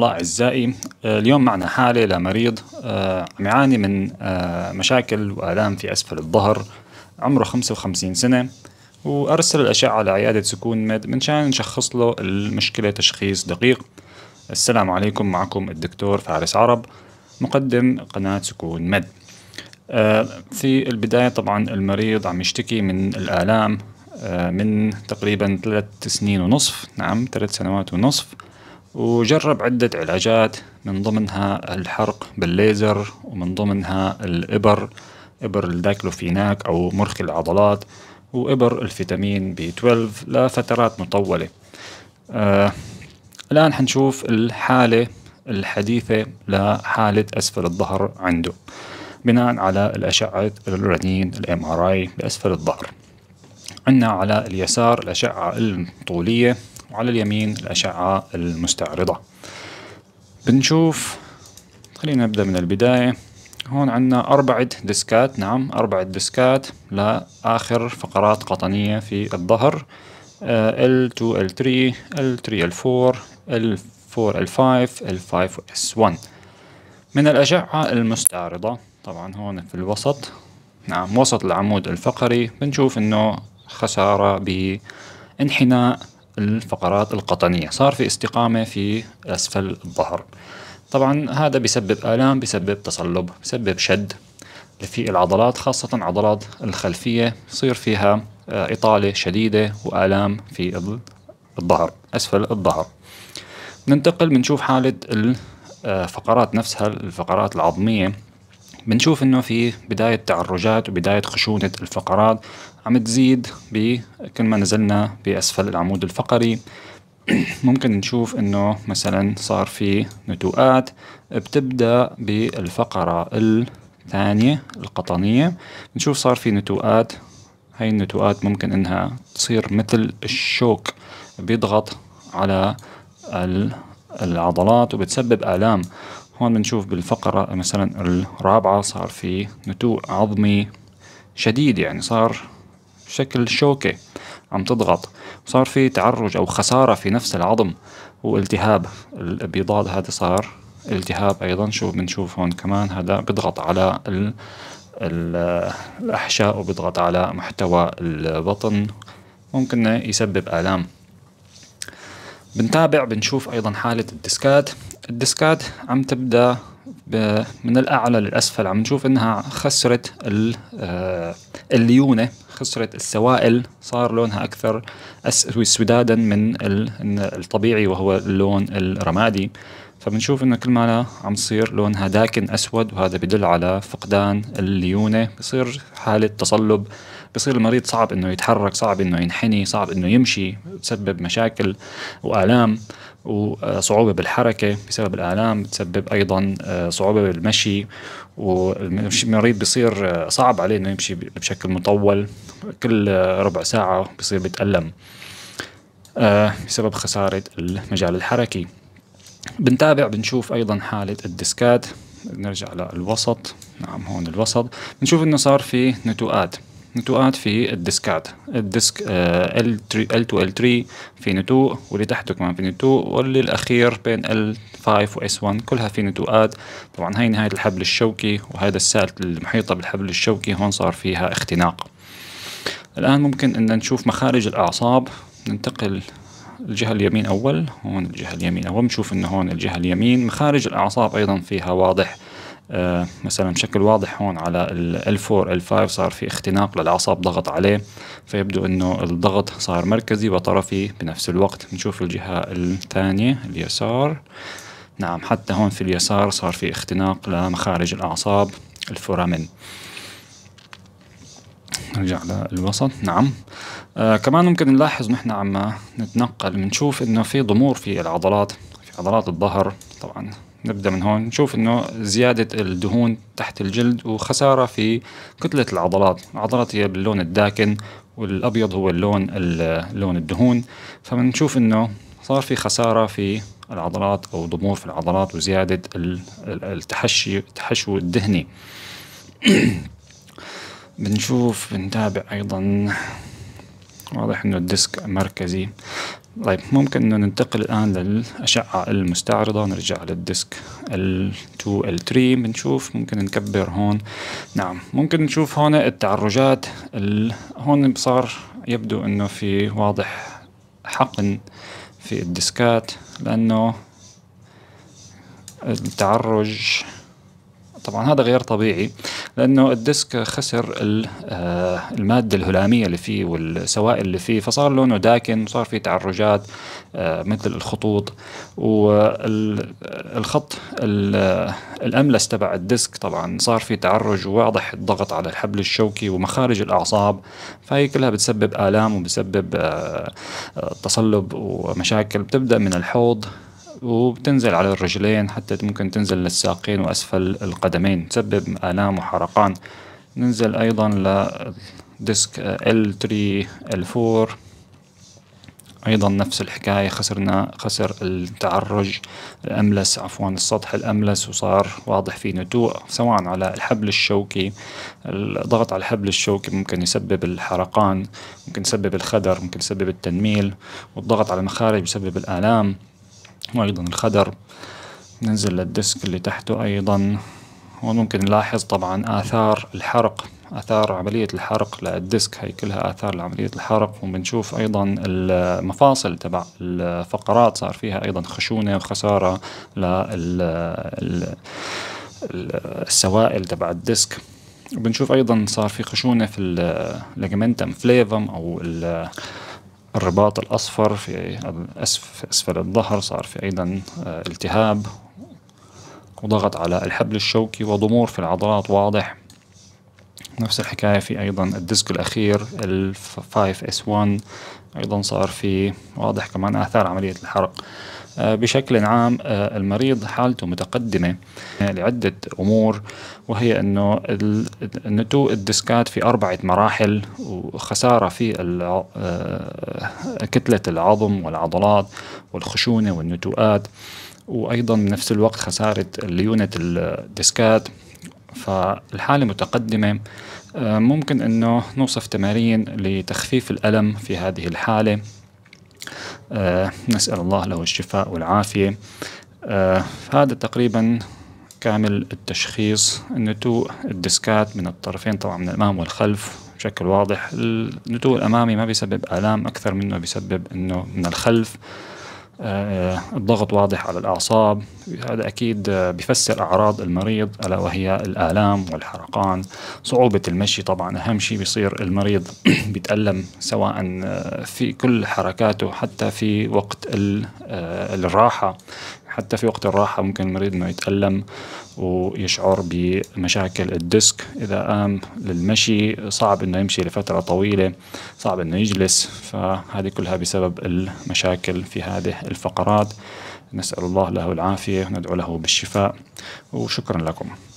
الله أعزائي آه، اليوم معنا حالة لمريض عم آه، يعاني من آه، مشاكل وآلام في أسفل الظهر عمره 55 سنة وأرسل الأشعة لعيادة سكون مد منشان نشخص له المشكلة تشخيص دقيق السلام عليكم معكم الدكتور فارس عرب مقدم قناة سكون مد في البداية طبعا المريض عم يشتكي من الآلام من تقريبا ثلاث سنين ونصف نعم ثلاث سنوات ونصف وجرب عدة علاجات من ضمنها الحرق بالليزر ومن ضمنها الإبر إبر الداكلوفيناك أو مرخي العضلات وإبر الفيتامين بي 12 لفترات مطولة آه الآن حنشوف الحالة الحديثة لحالة أسفل الظهر عنده بناء على الأشعة الرنين الام ار اي بأسفل الظهر عندنا على اليسار الأشعة الطولية وعلى اليمين الأشعة المستعرضة بنشوف خلينا نبدأ من البداية هون عندنا أربعة ديسكات نعم أربعة ديسكات لآخر فقرات قطنية في الظهر L2 L3 L3 L4 L4 L5 L5 S1 من الأشعة المستعرضة طبعا هون في الوسط نعم وسط العمود الفقري بنشوف انه خسارة بانحناء الفقرات القطنية صار في استقامة في أسفل الظهر طبعا هذا بسبب آلام بسبب تصلب بسبب شد في العضلات خاصة عضلات الخلفية يصير فيها آه، إطالة شديدة وآلام في الظهر أسفل الظهر ننتقل بنشوف حالة الفقرات آه، نفسها الفقرات العظمية بنشوف انه في بداية تعرجات وبداية خشونة الفقرات عم تزيد بكل ما نزلنا بأسفل العمود الفقري ممكن نشوف انه مثلا صار في نتوءات بتبدأ بالفقرة الثانية القطنية بنشوف صار في نتوءات هاي النتوءات ممكن انها تصير مثل الشوك بيضغط على العضلات وبتسبب آلام هون بنشوف بالفقرة مثلا الرابعة صار في نتوء عظمي شديد يعني صار شكل شوكة عم تضغط وصار في تعرج أو خسارة في نفس العظم والتهاب الابيضاد هذا صار التهاب أيضا شو بنشوف هون كمان هذا بضغط على ال ال الأحشاء وبضغط على محتوى البطن ممكن يسبب آلام بنتابع بنشوف أيضا حالة الديسكات الديسكات عم تبدأ من الأعلى للأسفل عم نشوف إنها خسرت آه، الليونة خسرت السوائل صار لونها أكثر سودادا من الطبيعي وهو اللون الرمادي فبنشوف انه كل ما عم يصير لونها داكن اسود وهذا بدل على فقدان الليونه بصير حاله تصلب بصير المريض صعب انه يتحرك صعب انه ينحني صعب انه يمشي بتسبب مشاكل والام وصعوبة بالحركة بسبب الآلام بتسبب أيضا آه، صعوبة بالمشي والمريض بصير آه، صعب عليه أنه يمشي بشكل مطول كل آه، ربع ساعة بصير بيتألم بسبب خسارة المجال الحركي بنتابع بنشوف أيضا حالة الديسكات نرجع للوسط نعم هون الوسط بنشوف أنه صار في نتوءات نتوءات في الديسكات الديسك L2 آه، L3 في نتوء واللي تحته كمان في نتوء واللي الأخير بين L5 و S1 كلها في نتوءات طبعا هي نهاية الحبل الشوكي وهذا السالة المحيطة بالحبل الشوكي هون صار فيها اختناق الآن ممكن أن نشوف مخارج الأعصاب ننتقل الجهة اليمين أول هون الجهة اليمين أول بنشوف أنه هون الجهة اليمين مخارج الأعصاب أيضا فيها واضح آه، مثلا بشكل واضح هون على ال 4 ال 5 صار في اختناق للاعصاب ضغط عليه فيبدو انه الضغط صار مركزي وطرفي بنفس الوقت نشوف الجهه الثانيه اليسار نعم حتى هون في اليسار صار في اختناق لمخارج الاعصاب الفورامين نرجع للوسط نعم آه كمان ممكن نلاحظ نحن عم نتنقل بنشوف انه في ضمور في العضلات في عضلات الظهر طبعا نبدا من هون نشوف انه زياده الدهون تحت الجلد وخساره في كتله العضلات العضلات هي باللون الداكن والابيض هو اللون لون الدهون فبنشوف انه صار في خساره في العضلات او ضمور في العضلات وزياده التحشي التحشو الدهني بنشوف بنتابع ايضا واضح انه الديسك مركزي طيب ممكن انه ننتقل الان للاشعة المستعرضة نرجع للديسك ال 2 ال 3 بنشوف ممكن نكبر هون نعم ممكن نشوف هون التعرجات هون صار يبدو انه في واضح حقن في الديسكات لانه التعرج طبعا هذا غير طبيعي لانه الديسك خسر آه، الماده الهلاميه اللي فيه والسوائل اللي فيه فصار لونه داكن وصار فيه تعرجات آه، مثل الخطوط والخط آه، الاملس تبع الديسك طبعا صار فيه تعرج وواضح الضغط على الحبل الشوكي ومخارج الاعصاب فهي كلها بتسبب الام وبتسبب تصلب ومشاكل بتبدا من الحوض وبتنزل على الرجلين حتى ممكن تنزل للساقين وأسفل القدمين تسبب آلام وحرقان ننزل أيضا لديسك L3 L4 أيضا نفس الحكاية خسرنا خسر التعرج الأملس عفوا السطح الأملس وصار واضح فيه نتوء سواء على الحبل الشوكي الضغط على الحبل الشوكي ممكن يسبب الحرقان ممكن يسبب الخدر ممكن يسبب التنميل والضغط على المخارج يسبب الآلام وأيضا الخدر ننزل للديسك اللي تحته أيضا وممكن نلاحظ طبعا آثار الحرق آثار عملية الحرق للديسك هي كلها آثار لعملية الحرق وبنشوف أيضا المفاصل تبع الفقرات صار فيها أيضا خشونة وخسارة لل السوائل تبع الديسك وبنشوف أيضا صار في خشونة في الليجمنتم فليفم أو الرباط الأصفر في أسفل الظهر صار في أيضا آه، التهاب وضغط على الحبل الشوكي وضمور في العضلات واضح نفس الحكاية في أيضا الديسك الأخير ال 5S1 أيضا صار في واضح كمان آثار عملية الحرق آه، بشكل عام آه، المريض حالته متقدمة آه، لعدة أمور وهي أنه النتوء الديسكات في أربعة مراحل وخسارة في كتلة العظم والعضلات والخشونة والنتوءات وأيضا بنفس الوقت خسارة ليونة الديسكات فالحالة متقدمة ممكن أنه نوصف تمارين لتخفيف الألم في هذه الحالة آه، نسأل الله له الشفاء والعافية آه، هذا تقريبا كامل التشخيص النتوء الديسكات من الطرفين طبعا من الأمام والخلف بشكل واضح النتوء الأمامي ما بيسبب آلام أكثر منه بيسبب أنه من الخلف آه، آه، الضغط واضح على الأعصاب هذا أكيد آه، بفسر أعراض المريض ألا وهي الآلام والحرقان صعوبة المشي طبعا أهم شيء بيصير المريض بيتألم سواء في كل حركاته حتى في وقت الراحة حتى في وقت الراحة ممكن المريض أنه يتألم ويشعر بمشاكل الديسك إذا قام للمشي صعب أنه يمشي لفترة طويلة صعب أنه يجلس فهذه كلها بسبب المشاكل في هذه الفقرات نسأل الله له العافية وندعو له بالشفاء وشكرا لكم